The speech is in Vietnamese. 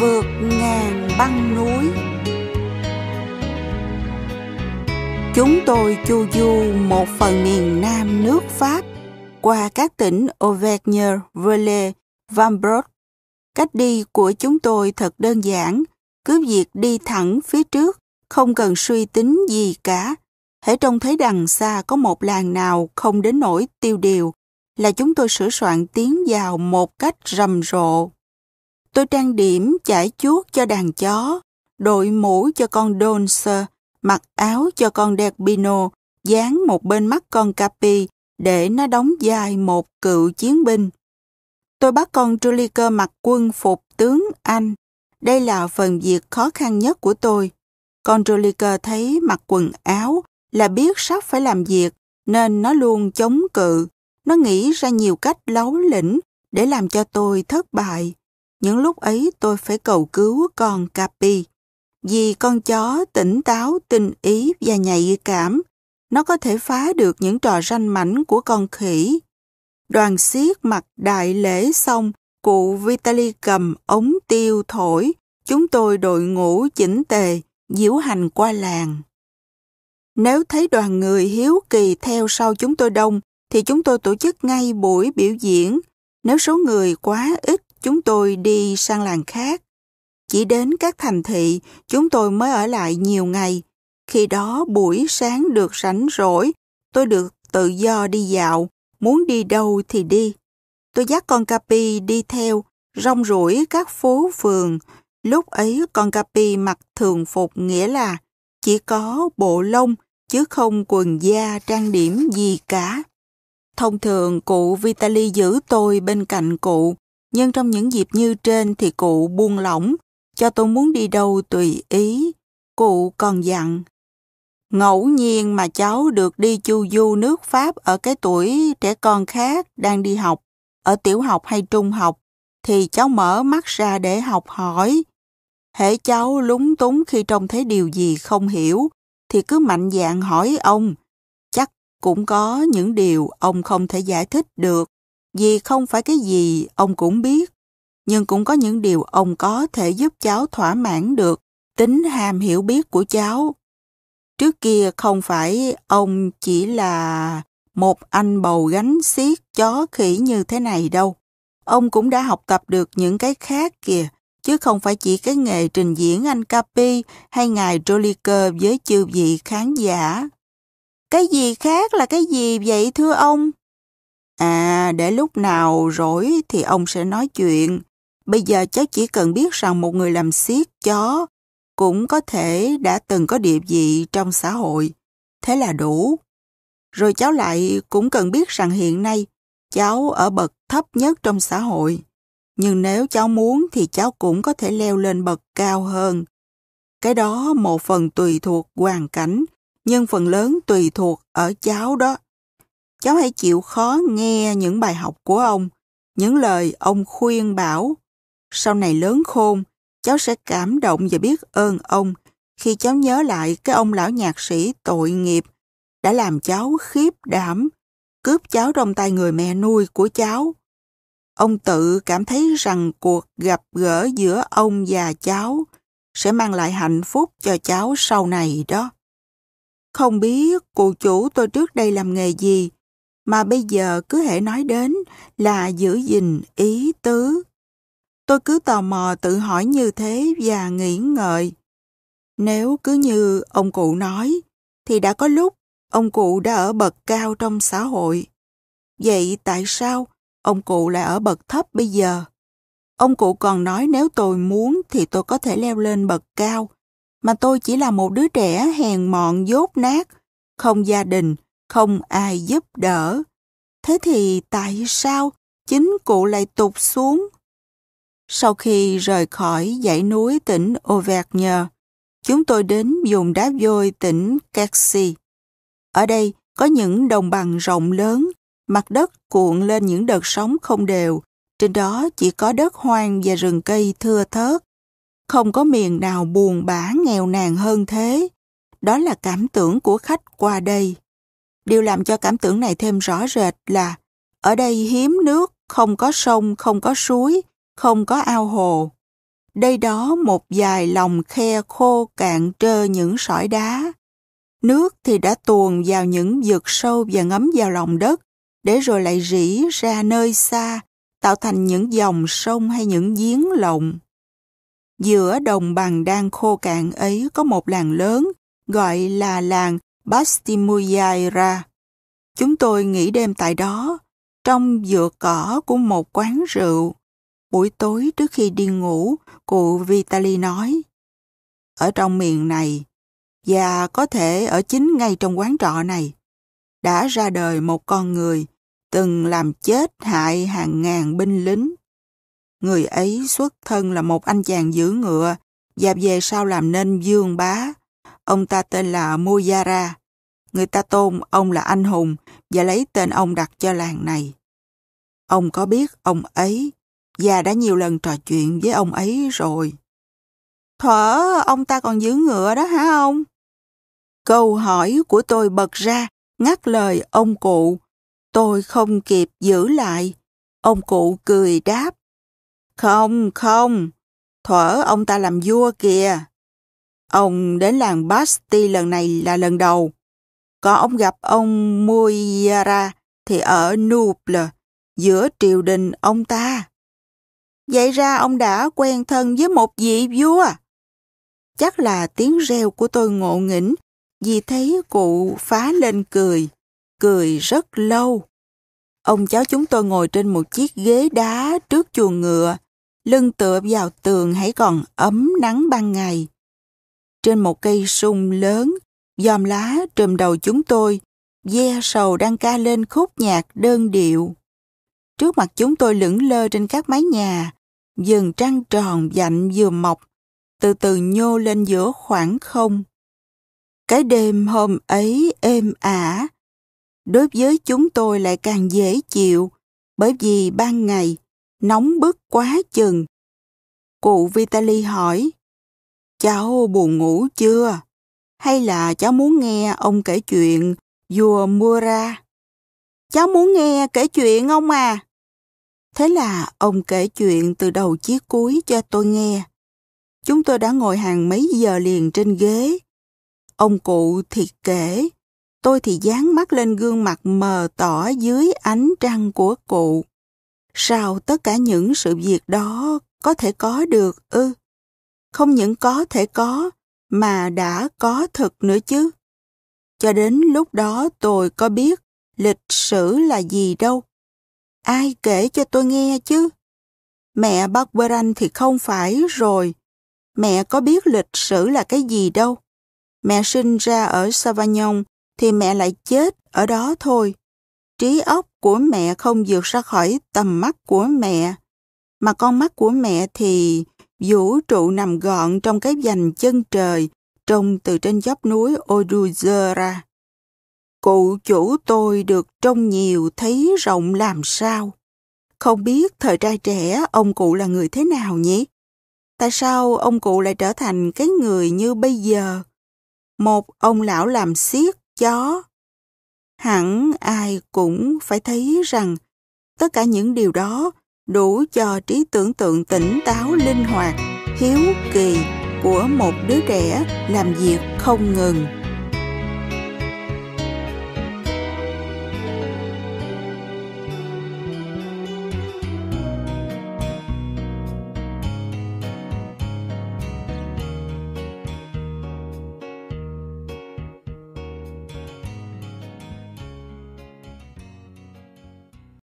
vượt ngàn băng núi chúng tôi chu du một phần miền nam nước pháp qua các tỉnh auvergne verle vambrot cách đi của chúng tôi thật đơn giản cứ việc đi thẳng phía trước không cần suy tính gì cả hễ trông thấy đằng xa có một làng nào không đến nỗi tiêu điều là chúng tôi sửa soạn tiến vào một cách rầm rộ Tôi trang điểm chải chuốt cho đàn chó, đội mũ cho con Donser, mặc áo cho con Delpino, dán một bên mắt con Capi để nó đóng dài một cựu chiến binh. Tôi bắt con Truliker mặc quân phục tướng Anh. Đây là phần việc khó khăn nhất của tôi. Con Truliker thấy mặc quần áo là biết sắp phải làm việc nên nó luôn chống cự. Nó nghĩ ra nhiều cách lấu lĩnh để làm cho tôi thất bại. Những lúc ấy tôi phải cầu cứu con Capi. Vì con chó tỉnh táo, tinh ý và nhạy cảm, nó có thể phá được những trò ranh mảnh của con khỉ. Đoàn xiết mặt đại lễ xong, cụ Vitali cầm ống tiêu thổi, chúng tôi đội ngũ chỉnh tề, diễu hành qua làng. Nếu thấy đoàn người hiếu kỳ theo sau chúng tôi đông, thì chúng tôi tổ chức ngay buổi biểu diễn. Nếu số người quá ít, chúng tôi đi sang làng khác. Chỉ đến các thành thị, chúng tôi mới ở lại nhiều ngày. Khi đó buổi sáng được rảnh rỗi, tôi được tự do đi dạo, muốn đi đâu thì đi. Tôi dắt con Capi đi theo, rong rủi các phố phường. Lúc ấy con Capi mặc thường phục nghĩa là chỉ có bộ lông chứ không quần da trang điểm gì cả. Thông thường cụ Vitali giữ tôi bên cạnh cụ, nhưng trong những dịp như trên thì cụ buông lỏng, cho tôi muốn đi đâu tùy ý. Cụ còn dặn, ngẫu nhiên mà cháu được đi chu du nước Pháp ở cái tuổi trẻ con khác đang đi học, ở tiểu học hay trung học, thì cháu mở mắt ra để học hỏi. Hễ cháu lúng túng khi trông thấy điều gì không hiểu, thì cứ mạnh dạn hỏi ông. Chắc cũng có những điều ông không thể giải thích được vì không phải cái gì ông cũng biết, nhưng cũng có những điều ông có thể giúp cháu thỏa mãn được tính ham hiểu biết của cháu. Trước kia không phải ông chỉ là một anh bầu gánh xiết chó khỉ như thế này đâu. Ông cũng đã học tập được những cái khác kìa, chứ không phải chỉ cái nghề trình diễn anh Capi hay ngài Joliker với chư vị khán giả. Cái gì khác là cái gì vậy thưa ông? À, để lúc nào rỗi thì ông sẽ nói chuyện. Bây giờ cháu chỉ cần biết rằng một người làm xiếc chó cũng có thể đã từng có địa vị trong xã hội. Thế là đủ. Rồi cháu lại cũng cần biết rằng hiện nay cháu ở bậc thấp nhất trong xã hội. Nhưng nếu cháu muốn thì cháu cũng có thể leo lên bậc cao hơn. Cái đó một phần tùy thuộc hoàn cảnh, nhưng phần lớn tùy thuộc ở cháu đó cháu hãy chịu khó nghe những bài học của ông, những lời ông khuyên bảo. Sau này lớn khôn, cháu sẽ cảm động và biết ơn ông khi cháu nhớ lại cái ông lão nhạc sĩ tội nghiệp đã làm cháu khiếp đảm, cướp cháu trong tay người mẹ nuôi của cháu. Ông tự cảm thấy rằng cuộc gặp gỡ giữa ông và cháu sẽ mang lại hạnh phúc cho cháu sau này đó. Không biết cụ chủ tôi trước đây làm nghề gì, mà bây giờ cứ hễ nói đến là giữ gìn ý tứ. Tôi cứ tò mò tự hỏi như thế và nghĩ ngợi. Nếu cứ như ông cụ nói, thì đã có lúc ông cụ đã ở bậc cao trong xã hội. Vậy tại sao ông cụ lại ở bậc thấp bây giờ? Ông cụ còn nói nếu tôi muốn thì tôi có thể leo lên bậc cao, mà tôi chỉ là một đứa trẻ hèn mọn dốt nát, không gia đình, không ai giúp đỡ. Thế thì tại sao chính cụ lại tụt xuống? Sau khi rời khỏi dãy núi tỉnh Auvergne, chúng tôi đến vùng đá vôi tỉnh Caxi. Ở đây có những đồng bằng rộng lớn, mặt đất cuộn lên những đợt sóng không đều, trên đó chỉ có đất hoang và rừng cây thưa thớt. Không có miền nào buồn bã nghèo nàn hơn thế. Đó là cảm tưởng của khách qua đây. Điều làm cho cảm tưởng này thêm rõ rệt là ở đây hiếm nước, không có sông, không có suối, không có ao hồ. Đây đó một vài lòng khe khô cạn trơ những sỏi đá. Nước thì đã tuồn vào những vực sâu và ngấm vào lòng đất, để rồi lại rỉ ra nơi xa, tạo thành những dòng sông hay những giếng lộng. Giữa đồng bằng đang khô cạn ấy có một làng lớn, gọi là làng Bastimuyaira. Chúng tôi nghỉ đêm tại đó, trong dựa cỏ của một quán rượu. Buổi tối trước khi đi ngủ, cụ Vitali nói, Ở trong miền này, và có thể ở chính ngay trong quán trọ này, đã ra đời một con người từng làm chết hại hàng ngàn binh lính. Người ấy xuất thân là một anh chàng giữ ngựa và về sau làm nên dương bá, Ông ta tên là Mujara. Người ta tôn ông là anh hùng và lấy tên ông đặt cho làng này. Ông có biết ông ấy, và đã nhiều lần trò chuyện với ông ấy rồi. Thở, ông ta còn giữ ngựa đó hả ông? Câu hỏi của tôi bật ra, ngắt lời ông cụ. Tôi không kịp giữ lại. Ông cụ cười đáp. Không, không, Thở, ông ta làm vua kìa. Ông đến làng Basti lần này là lần đầu. có ông gặp ông Muiara thì ở Nuble, giữa triều đình ông ta. Vậy ra ông đã quen thân với một vị vua. Chắc là tiếng reo của tôi ngộ nghĩnh vì thấy cụ phá lên cười, cười rất lâu. Ông cháu chúng tôi ngồi trên một chiếc ghế đá trước chuồng ngựa, lưng tựa vào tường hãy còn ấm nắng ban ngày. Trên một cây sung lớn, giòm lá trùm đầu chúng tôi, ve sầu đang ca lên khúc nhạc đơn điệu. Trước mặt chúng tôi lững lơ trên các mái nhà, dần trăng tròn dạnh vừa mọc, từ từ nhô lên giữa khoảng không. Cái đêm hôm ấy êm ả, đối với chúng tôi lại càng dễ chịu, bởi vì ban ngày, nóng bức quá chừng. Cụ Vitali hỏi, Cháu buồn ngủ chưa? Hay là cháu muốn nghe ông kể chuyện vua mua ra Cháu muốn nghe kể chuyện ông à? Thế là ông kể chuyện từ đầu chí cuối cho tôi nghe. Chúng tôi đã ngồi hàng mấy giờ liền trên ghế. Ông cụ thì kể, tôi thì dán mắt lên gương mặt mờ tỏ dưới ánh trăng của cụ. Sao tất cả những sự việc đó có thể có được ư? Ừ không những có thể có, mà đã có thực nữa chứ. Cho đến lúc đó tôi có biết lịch sử là gì đâu. Ai kể cho tôi nghe chứ? Mẹ Barberan thì không phải rồi. Mẹ có biết lịch sử là cái gì đâu. Mẹ sinh ra ở Savagnon thì mẹ lại chết ở đó thôi. Trí óc của mẹ không vượt ra khỏi tầm mắt của mẹ. Mà con mắt của mẹ thì vũ trụ nằm gọn trong cái vành chân trời trông từ trên dốc núi Oduzera. Cụ chủ tôi được trông nhiều thấy rộng làm sao. Không biết thời trai trẻ ông cụ là người thế nào nhỉ? Tại sao ông cụ lại trở thành cái người như bây giờ? Một ông lão làm xiết chó. Hẳn ai cũng phải thấy rằng tất cả những điều đó đủ cho trí tưởng tượng tỉnh táo linh hoạt, hiếu kỳ của một đứa trẻ làm việc không ngừng.